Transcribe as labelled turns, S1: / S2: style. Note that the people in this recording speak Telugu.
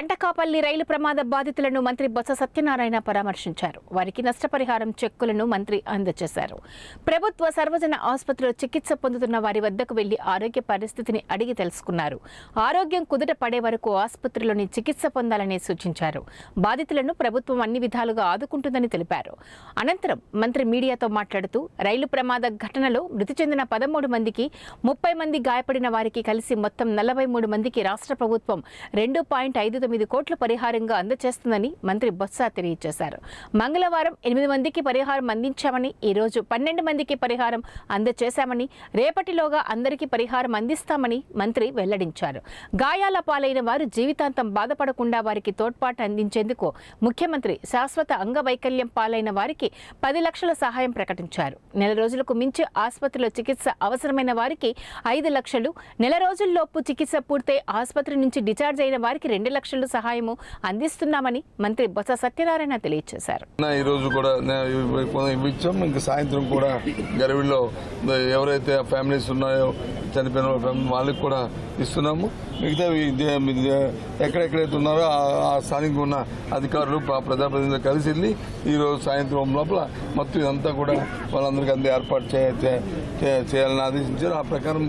S1: కంటకాపల్లి రైలు ప్రమాద బాధితులను మంత్రి బొత్స సత్యనారాయణ పరామర్శించారు వారికి నష్టపరిహారం చెక్కులను మంత్రి అందజేశారు ప్రభుత్వ సర్వజన ఆసుపత్రిలో చికిత్స పొందుతున్న వారి వద్దకు వెళ్లి ఆరోగ్య పరిస్థితిని అడిగి తెలుసుకున్నారు ఆరోగ్యం కుదుట పడే వరకు ఆసుపత్రిలోని చికిత్స పొందాలని సూచించారు బాధితులను ప్రభుత్వం అన్ని విధాలుగా ఆదుకుంటుందని తెలిపారు అనంతరం మంత్రి మీడియాతో మాట్లాడుతూ రైలు ప్రమాద ఘటనలో మృతి చెందిన పదమూడు మందికి ముప్పై మంది గాయపడిన వారికి కలిసి మొత్తం నలభై మూడు మందికి రాష్ట్ర ప్రభుత్వం రెండు పాయింట్ ఐదు తొమ్మిది కోట్ల పరిహారంగా అందజేస్తుందని మంత్రి బొత్స తెలియజేశారు మంగళవారం ఎనిమిది మందికి పరిహారం అందించామని ఈరోజు పన్నెండు మందికి పరిహారం అందజేశామని రేపటిలోగా అందరికీ పరిహారం అందిస్తామని మంత్రి వెల్లడించారు గాయాల పాలైన వారు జీవితాంతం బాధపడకుండా వారికి తోడ్పాటు అందించేందుకు ముఖ్యమంత్రి శాశ్వత అంగవైకల్యం పాలైన వారికి పది లక్షల సహాయం ప్రకటించారు నెల రోజులకు మించి ఆసుపత్రిలో చికిత్స అవసరమైన వారికి ఐదు లక్షలు నెల రోజుల్లోపు చికిత్స పూర్తయి ఆసుపత్రి నుంచి డిశ్చార్జ్ అయిన వారికి రెండు లక్షలు పదివేలు సహాయము అందిస్తున్నామని మంత్రి బొత్స సత్యనారాయణ తెలియజేశారు
S2: ఈ రోజు కూడా ఇచ్చాం ఇంకా సాయంత్రం కూడా గరవిలో ఎవరైతే ఫ్యామిలీస్ ఉన్నాయో చనిపోయిన వాళ్ళకి కూడా ఇస్తున్నాము మిగతా ఎక్కడెక్కడైతే ఉన్నారో ఆ స్థానికంగా ఉన్న అధికారులు ప్రజాప్రతినిధులు కలిసి వెళ్ళి ఈరోజు సాయంత్రం లోపల మొత్తం ఇదంతా కూడా వాళ్ళందరికీ అందరూ ఏర్పాటు చేయాలని ఆదేశించారు ఆ ప్రకారం